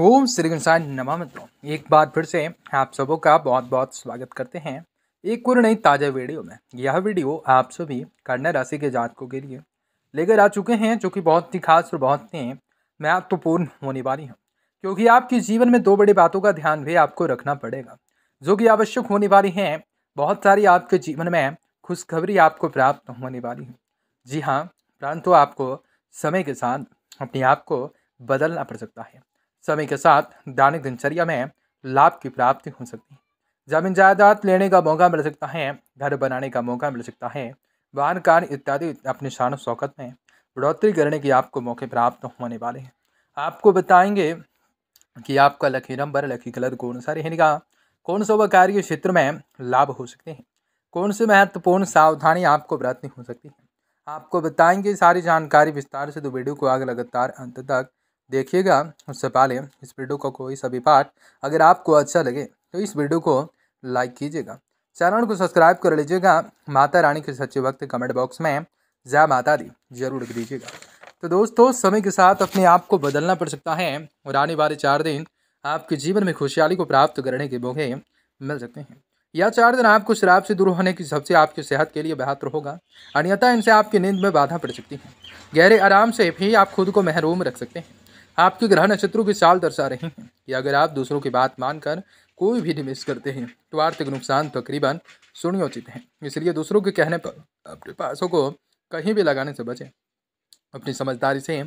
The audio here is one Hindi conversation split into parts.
ओम श्री गणेशाय नमा मित्रों एक बार फिर से आप सबों का बहुत बहुत स्वागत करते हैं एक और नई ताज़ा वीडियो में यह वीडियो आप सभी कन्या राशि के जातकों के लिए लेकर आ चुके हैं जो कि बहुत ही खास और बहुत ही महत्वपूर्ण तो होने वाली है क्योंकि आपके जीवन में दो बड़ी बातों का ध्यान भी आपको रखना पड़ेगा जो कि आवश्यक होने वाली हैं बहुत सारी आपके जीवन में खुशखबरी आपको प्राप्त होने वाली है जी हाँ परंतु आपको समय के साथ अपने आप को बदलना पड़ सकता है समय के साथ दैनिक दिनचर्या में लाभ की प्राप्ति हो सकती है जमीन जायदाद लेने का मौका मिल सकता है घर बनाने का मौका मिल सकता है वाहन कार इत्यादि अपनी शान शौकत में बढ़ोतरी करने के आपको मौके प्राप्त होने वाले हैं आपको बताएंगे कि आपका लकी नंबर लकी कलर कौन सा रहेगा कौन सा वह कार्य क्षेत्र में लाभ हो सकते हैं कौन से महत्वपूर्ण सावधानी आपको बरतनी हो सकती है आपको बताएंगे सारी जानकारी विस्तार से तो वीडियो को आगे लगातार अंत तक देखिएगा उससे पहले इस वीडियो का कोई सभी पार्ट अगर आपको अच्छा लगे तो इस वीडियो को लाइक कीजिएगा चैनल को सब्सक्राइब कर लीजिएगा माता रानी के सच्चे वक्त कमेंट बॉक्स में जय माता दी जरूर लिख दीजिएगा तो दोस्तों समय के साथ अपने आप को बदलना पड़ सकता है और आने वाले चार दिन आपके जीवन में खुशहाली को प्राप्त करने के मौके मिल सकते हैं यह चार दिन आपको शराब से दूर होने की सबसे आपकी सेहत के लिए बेहतर होगा अन्यथा इनसे आपकी नींद में बाधा पड़ सकती है गहरे आराम से भी आप खुद को महरूम रख सकते हैं आपके ग्रह नक्षत्रों की साल दर्शा रहे हैं कि अगर आप दूसरों की बात मानकर कोई भी निवेश करते हैं तो आर्थिक नुकसान तकरीबन सुनियोचित है इसलिए दूसरों के कहने पर अपने पैसों को कहीं भी लगाने से बचें अपनी समझदारी से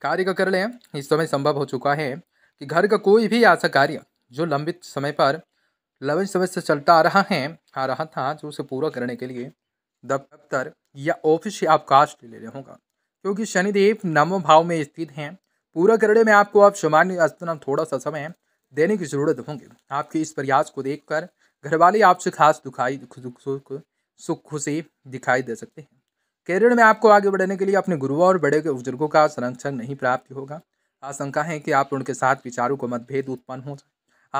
कार्य का कर लें इस समय संभव हो चुका है कि घर का कोई भी ऐसा कार्य जो लंबित समय पर लंबित समय से चलता आ रहा है आ रहा था जो उसे पूरा करने के लिए दफ्तर या ऑफिस या अवकाश ले रहे होगा क्योंकि शनिदेव नवम भाव में स्थित हैं पूरा करने में आपको अब सामान्य अस्तना थोड़ा सा समय देने की ज़रूरत होगी आपके इस प्रयास को देखकर कर घरवाले आपसे खास दुखाई सुख सुख खुशी दिखाई दे सकते हैं कैरियर में आपको आगे बढ़ने के लिए अपने गुरुओं और बड़े बुजुर्गों का संरक्षण नहीं प्राप्त होगा आशंका है कि आप उनके साथ विचारों को मतभेद उत्पन्न हो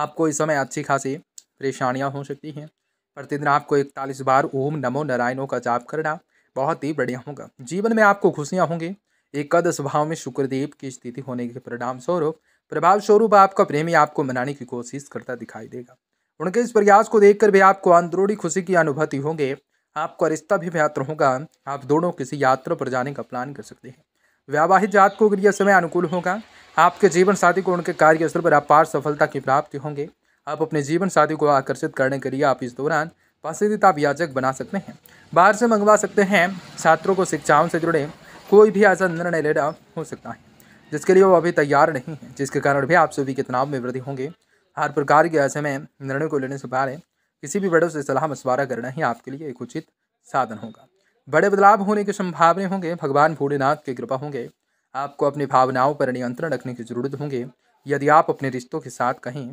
आपको इस समय अच्छी खासी परेशानियाँ हो सकती हैं प्रतिदिन आपको इकतालीस बार ओम नमो नारायणों का जाप करना बहुत ही बढ़िया होगा जीवन में आपको खुशियाँ होंगी एकादश भाव में शुक्रदेव की स्थिति होने के परिणाम स्वरूप प्रभाव स्वरूप आपका प्रेमी आपको मनाने की कोशिश करता दिखाई देगा उनके इस प्रयास को देखकर भी आपको अंदरूनी खुशी की अनुभूति होंगे आपका रिश्ता भी बेहतर होगा आप दोनों किसी यात्रा पर जाने का प्लान कर सकते हैं वैवाहिक जात को यह समय अनुकूल होगा आपके जीवन साथी को उनके कार्य स्तर पर अपार सफलता की प्राप्ति होंगे आप अपने जीवन साथी को आकर्षित करने के लिए आप इस दौरान पसंदीदा याचक बना सकते हैं बाहर से मंगवा सकते हैं छात्रों को शिक्षाओं से जुड़े कोई भी ऐसा निर्णय लेना हो सकता है जिसके लिए वो अभी तैयार नहीं है जिसके कारण भी आप सभी के तनाव में वृद्धि होंगे हर प्रकार के ऐसे में निर्णय को लेने से पहले किसी भी बड़ों से सलाह मशवरा करना ही आपके लिए एक उचित साधन होगा बड़े बदलाव होने की संभावना होंगे भगवान भोलेनाथ की कृपा होंगे आपको अपनी भावनाओं पर नियंत्रण रखने की जरूरत होंगे यदि आप अपने रिश्तों के साथ कहीं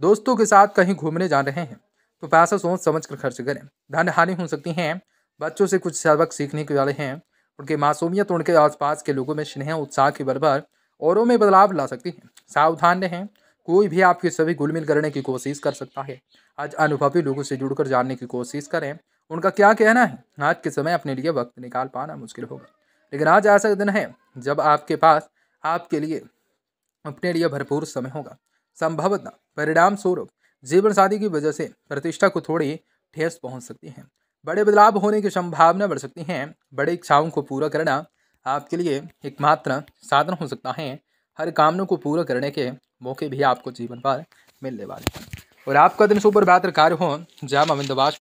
दोस्तों के साथ कहीं घूमने जा रहे हैं तो पैसा सोच समझ कर खर्च करें धन हानि हो सकती हैं बच्चों से कुछ सबक सीखने के वाले हैं उनकी मासूमियत उनके आसपास के लोगों में स्नेह उत्साह की बरबर औरों में बदलाव ला सकती है सावधान रहें कोई भी आपकी सभी गुलमिल करने की कोशिश कर सकता है आज अनुभवी लोगों से जुड़कर जानने की कोशिश करें उनका क्या कहना है आज के समय अपने लिए वक्त निकाल पाना मुश्किल होगा लेकिन आज ऐसा दिन है जब आपके पास आपके लिए अपने लिए भरपूर समय होगा संभवतः परिणाम स्वरूप जीवन शादी की वजह से प्रतिष्ठा को थोड़ी ठेस पहुंच सकती है बड़े बदलाव होने की संभावना बढ़ सकती है बड़े इच्छाओं को पूरा करना आपके लिए एकमात्र साधन हो सकता है हर कामनों को पूरा करने के मौके भी आपको जीवन भर मिलने वाले हैं और आपका दिन सुपर बेहतर कार्य हो जय अमिंद